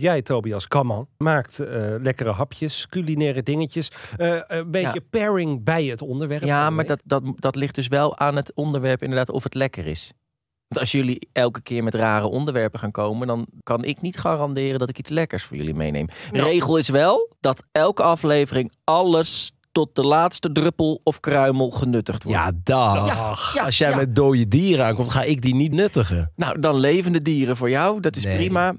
Jij, Tobias Kamman, maakt eh, lekkere hapjes, culinaire dingetjes. Eh, eh, een beetje pairing bij het onderwerp. Ja, maar dat, dat, dat ligt dus wel aan het onderwerp, inderdaad, of het lekker is. Want als jullie elke keer met rare onderwerpen gaan komen, dan kan ik niet garanderen dat ik iets lekkers voor jullie meeneem. De regel is wel dat elke aflevering alles tot de laatste druppel of kruimel genuttigd wordt. Ja, dag. als jij met dode dieren aankomt, ga ik die niet nuttigen. Nou, dan levende dieren voor jou, dat is prima.